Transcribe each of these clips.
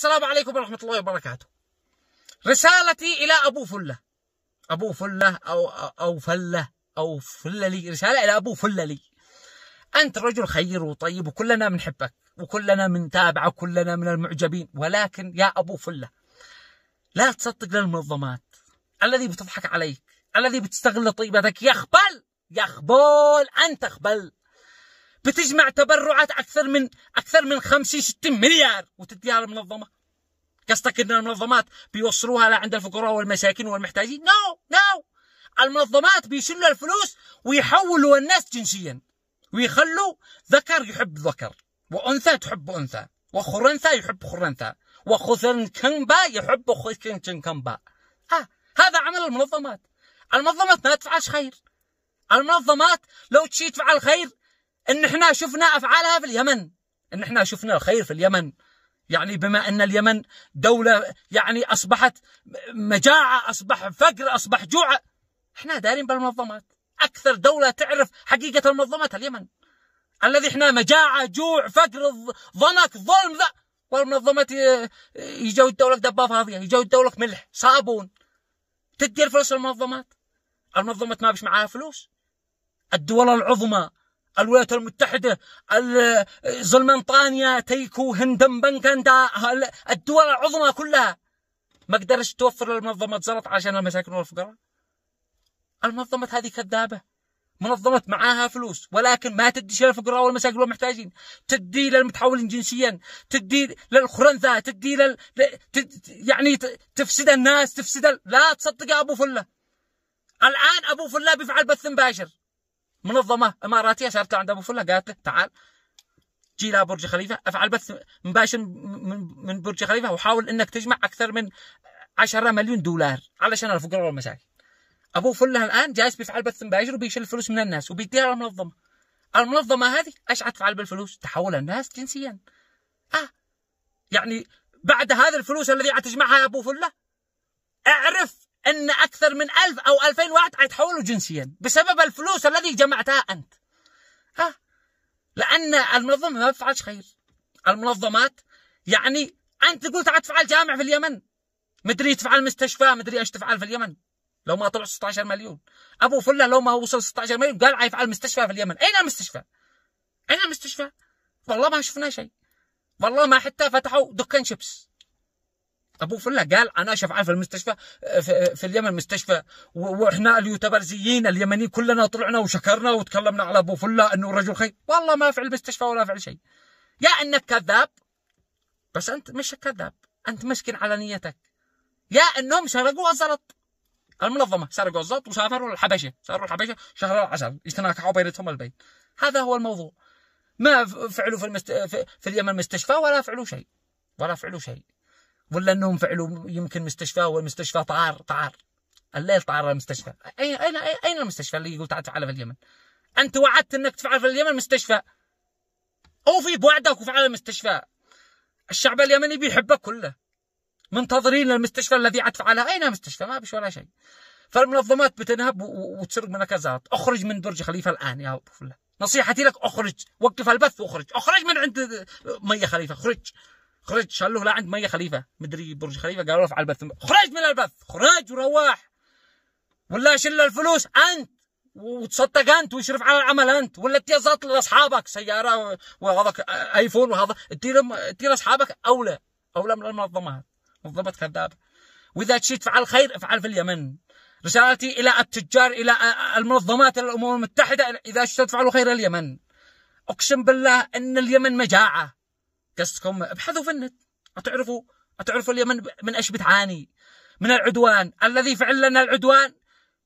السلام عليكم ورحمة الله وبركاته رسالتي إلى أبو فلة أبو فلة أو أو فلة أو فللي رسالة إلى أبو فللي أنت رجل خير وطيب وكلنا بنحبك وكلنا بنتابعك وكلنا من المعجبين ولكن يا أبو فلة لا تصدق للمنظمات الذي بتضحك عليك الذي بتستغل طيبتك يخبل يخبل أنت خبل بتجمع تبرعات أكثر من أكثر من 50 60 مليار وتديها للمنظمه قصدك أن المنظمات بيوصلوها لعند الفقراء والمساكين والمحتاجين نو no, نو no. المنظمات بيشلوا الفلوس ويحولوا الناس جنسيا ويخلوا ذكر يحب ذكر وأنثى تحب أنثى وخرنثى يحب خرنثى وخثن كنبا يحب خثن كنبا آه هذا عمل المنظمات المنظمات ما تفعلش خير المنظمات لو تشي تفعل خير ان احنا شفنا افعالها في اليمن ان احنا شفنا الخير في اليمن يعني بما ان اليمن دولة يعني اصبحت مجاعة اصبح فقر اصبح جوع احنا دارين بالمنظمات اكثر دولة تعرف حقيقة المنظمات اليمن الذي احنا مجاعة جوع فقر ضنك ظلم ذا والمنظمات يجودوا لك دبابة فاضية يجودوا لك ملح صابون تدير فلوس المنظمات المنظمات ما بش معاها فلوس الدول العظمى الولايات المتحدة زلمنطانيا تيكو بنكندا الدول العظمى كلها ما قدرش توفر لمنظمة زلط عشان المساكين والفقراء المنظمة هذه كذابة منظمة معاها فلوس ولكن ما تدي شيء للفقراء والمساكين والمحتاجين تدي للمتحولين جنسيا تدي للخرنثى تدي لل... تد... يعني تفسد الناس تفسد ال... لا تصدق ابو فله الان ابو فله بيفعل بث مباشر منظمه اماراتيه صارت عند ابو فله قالت له تعال جي الى برج خليفه افعل بث مباشر من برج خليفه وحاول انك تجمع اكثر من 10 مليون دولار علشان الفقراء والمساكين ابو فله الان جالس بيفعل بث مباشر وبيشيل الفلوس من الناس وبيديها للمنظمه المنظمه هذه ايش تفعل بالفلوس؟ تحول الناس جنسيا اه يعني بعد هذه الفلوس الذي عتجمعها ابو فله اعرف ان اكثر من ألف او ألفين واحد حيتحولوا جنسيا بسبب الفلوس الذي جمعتها انت ها لان المنظمه ما بتفعلش خير المنظمات يعني انت تقول تعال تفعل جامع في اليمن مدري تفعل مستشفى مدري ايش تفعل في اليمن لو ما طلع 16 مليون ابو فله لو ما وصل 16 مليون قال حيفعل مستشفى في اليمن اين المستشفى اين المستشفى والله ما شفنا شيء والله ما حتى فتحوا دكان شيبس ابو فله قال انا شفعان آه، في المستشفى آه، في, في اليمن مستشفى واحنا اليوتبرزيين اليمنيين كلنا طلعنا وشكرنا وتكلمنا على ابو فله انه رجل خير والله ما فعل مستشفى ولا فعل شيء يا انك كذاب بس انت مش كذاب انت مسكين على نيتك يا انهم سرقوا الزلط المنظمه سرقوا الزلط وسافروا الحبشه سافروا الحبشه شهر العسل يتناكحوا بينهم البين هذا هو الموضوع ما فعلوا في, المست... في... في اليمن مستشفى ولا فعلوا شيء ولا فعلوا شيء ولا انهم فعلوا يمكن مستشفى والمستشفى طار طار الليل طار المستشفى اين اين اين المستشفى اللي قلت تفعله في اليمن؟ انت وعدت انك تفعل في اليمن مستشفى اوفي بوعدك وفعل المستشفى الشعب اليمني بيحبك كله منتظرين للمستشفى الذي فعلها اين المستشفى؟ ما فيش ولا شيء فالمنظمات بتنهب وتسرق من كازات اخرج من برج خليفه الان يا ابو فلان نصيحتي لك اخرج وقف البث واخرج اخرج من عند ميه خليفه اخرج خرج قال له لا عند ميه خليفه مدري برج خليفه قالوا له على البث خرج من البث خرج وروح ولا شل الفلوس انت وتصدق انت ويشرف على العمل انت ولا تزط لاصحابك سياره وهذاك آه، ايفون وهذا تدي لاصحابك اولى اولى من المنظمه منظمه كذاب واذا تشي فعل خير افعل في اليمن رسالتي الى التجار الى آه، آه، المنظمات الامم المتحده اذا تفعلوا خير اليمن اقسم بالله ان اليمن مجاعه بودكاستكم ابحثوا في النت اتعرفوا اتعرفوا اليمن من ايش بتعاني من العدوان الذي فعل لنا العدوان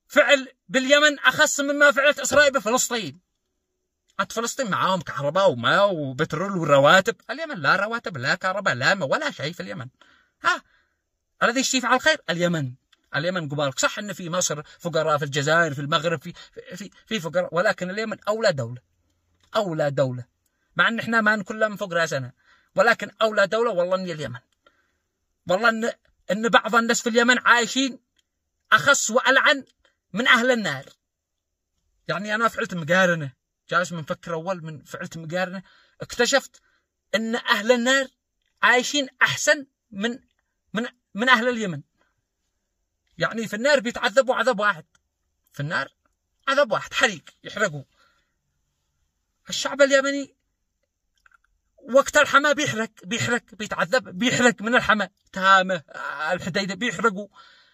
فعل باليمن اخس مما فعلت اسرائيل بفلسطين انت فلسطين معاهم كهرباء وماء وبترول ورواتب اليمن لا رواتب لا كهرباء لا ما ولا شيء في اليمن ها الذي يشتي على الخير اليمن اليمن قبالك صح ان في مصر فقراء في الجزائر في المغرب في في في فقراء ولكن اليمن اولى دوله اولى دوله مع ان احنا ما نكون لهم فوق راسنا ولكن أولى دولة والله هي اليمن والله إن, إن بعض الناس في اليمن عايشين اخس وألعن من أهل النار يعني أنا فعلت مقارنة جالس من فكر أول من فعلت مقارنة اكتشفت أن أهل النار عايشين أحسن من من من أهل اليمن يعني في النار بيتعذبوا عذاب واحد في النار عذاب واحد حريق يحرقوا الشعب اليمني وقت الحماه بيحرق بيحرق بيتعذب بيحرق من الحماه تامه الحديده بيحرقوا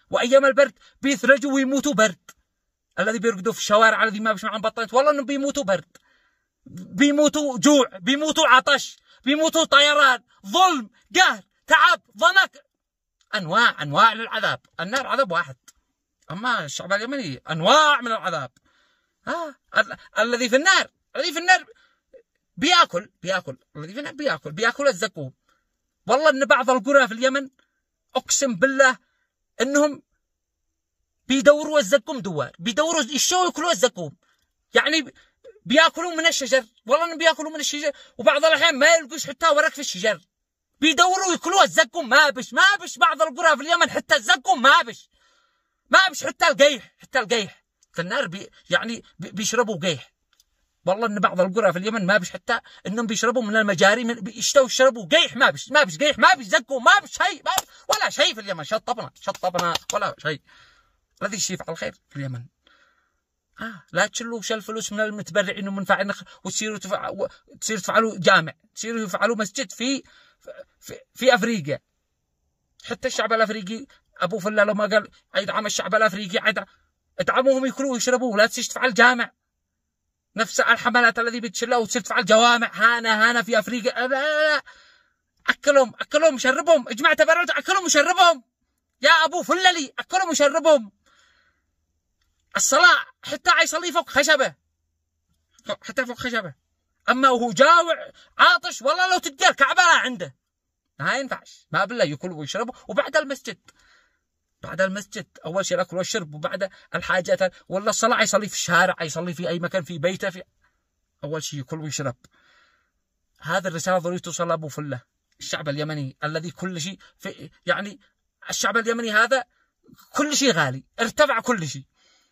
وايام البرد بيثرجوا ويموتوا برد الذي بيرقدوا في الشوارع الذي ما بيش معهم بطانيه والله انهم بيموتوا برد بيموتوا جوع بيموتوا عطش بيموتوا طيران ظلم قهر تعب ضنك انواع انواع للعذاب النار عذاب واحد اما الشعب اليمني انواع من العذاب آه. الذي في النار الذي في النار بياكل بياكل بياكل بياكل, بيأكل الزقوم والله ان بعض القرى في اليمن اقسم بالله انهم بيدوروا الزقوم دوار بيدوروا يشوا ياكلوا الزقوم يعني بياكلوا من الشجر والله انهم بياكلوا من الشجر وبعض الاحيان ما يلقوش حتى ورق في الشجر بيدوروا ياكلوا الزقوم ما بش ما بش بعض القرى في اليمن حتى الزقوم ما بش ما بش حتى القيح حتى القيح في النار بي يعني بيشربوا قيح والله ان بعض القرى في اليمن ما بيش حتى انهم بيشربوا من المجاري من بيشتوا يشربوا قيح ما بيش ما بيش قيح ما بيش زقوا ما بيش شيء ما بيش ولا شيء في اليمن شطبنا شطبنا ولا شيء الذي على الخير في اليمن آه لا تشلوا شل الفلوس من المتبرعين ومن وتصيروا تفع... تصير تفعلوا جامع تصيروا يفعلوا مسجد في في, في افريقيا حتى الشعب الافريقي ابو فلا لو ما قال ادعم الشعب الافريقي ادعموهم يكلوا ويشربوا لا تفعل جامع نفس الحملات الذي بتشلها وتصير تفعل الجوامع هانا هانا في افريقيا لا لا لا اكلهم اكلهم شربهم اجمع تبرعات اكلهم وشربهم يا ابو فللي اكلهم وشربهم الصلاة حتى يصلي فوق خشبة حتى فوق خشبة أما وهو جاوع عاطش والله لو تدير كعبة عنده ما ينفعش ما بالله يكل ويشرب وبعد المسجد بعد المسجد اول شيء الاكل والشرب وبعد الحاجات ولا الصلاه يصلي في الشارع يصلي في اي مكان في بيته في اول شيء ياكل ويشرب هذه الرساله ضروري توصل لابو فله الشعب اليمني الذي كل شيء في يعني الشعب اليمني هذا كل شيء غالي ارتفع كل شيء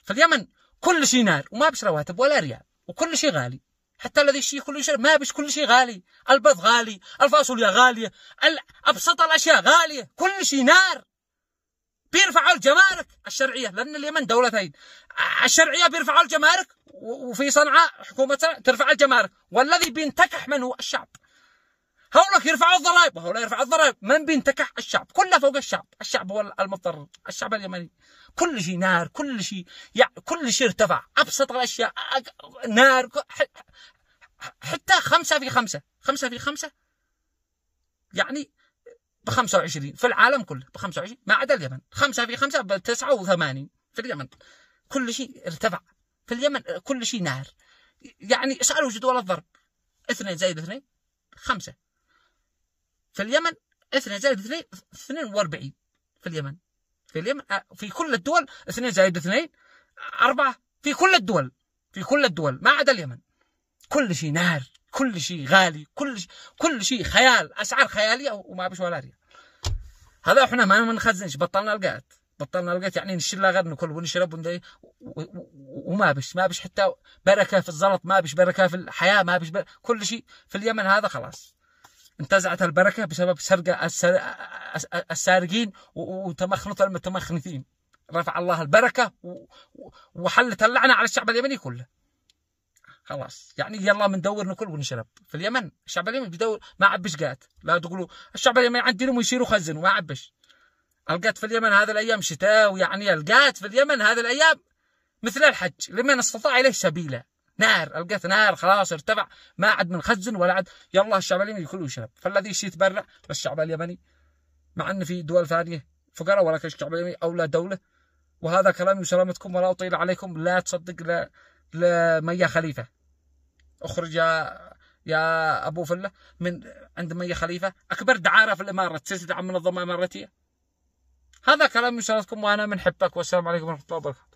في اليمن كل شيء نار وما بش رواتب ولا ريال وكل شيء غالي حتى الذي شيء كل شيء ما بش كل شيء غالي البيض غالي الفاصوليا غالية أبسط الأشياء غالية كل شيء نار بيرفعوا الجمارك الشرعيه لان اليمن دولتين الشرعيه بيرفعوا الجمارك وفي صنعاء حكومتها ترفع الجمارك والذي بينتكح من هو الشعب هؤلاء يرفعوا الضرائب وهؤلاء يرفعوا الضرائب من بينتكح الشعب كله فوق الشعب الشعب هو المضطر الشعب اليمني كل شيء نار كل شيء يعني كل شيء ارتفع ابسط الاشياء نار حتى خمسة في خمسة خمسة في خمسة يعني ب 25 في العالم كله ب 25 ما عدا اليمن 5 في 5 ب 89 في اليمن كل شيء ارتفع في اليمن كل شيء نار يعني اسألوا جدول الضرب 2 زائد 2 5 في اليمن 2 زائد 2 42 في اليمن في اليمن آه، في كل الدول 2 زائد 2 4 في كل الدول في كل الدول ما عدا اليمن كل شيء نار كل شيء غالي كل شيء كل شيء خيال أسعار خيالية وما بش ولا ريال هذا احنا ما نخزنش بطلنا القات بطلنا القات يعني نشيل غير ناكل ونشرب وندي وما بش ما بش حتى بركه في الزلط ما بش بركه في الحياه ما بش كل شيء في اليمن هذا خلاص انتزعت البركه بسبب سرقه السارقين وتمخنط المتمخنثين رفع الله البركه وحلت اللعنه على الشعب اليمني كله خلاص يعني يلا بندور ناكل ونشرب في اليمن الشعب اليمني بيدور ما عبش قات لا تقولوا الشعب اليمني عندي لهم يشيلوا خزن وما عبش القات في اليمن هذه الايام شتاء ويعني القات في اليمن هذه الايام مثل الحج لمن استطاع اليه سبيلا نار القات نار خلاص ارتفع ما عاد من خزن ولا عاد يلا الشعب اليمني كله يشرب فالذي يشي يتبرع للشعب اليمني مع ان في دول ثانيه فقراء ولكن الشعب اليمني اولى دوله وهذا كلامي وسلامتكم ولا اطيل عليكم لا تصدق لا, لا ميا خليفه أخرج يا يا أبو فلة من عند مي خليفة أكبر دعارة في الإمارة عن منظمة إماراتية هذا كلام من شرفكم وأنا من حبك والسلام عليكم ورحمة الله وبركاته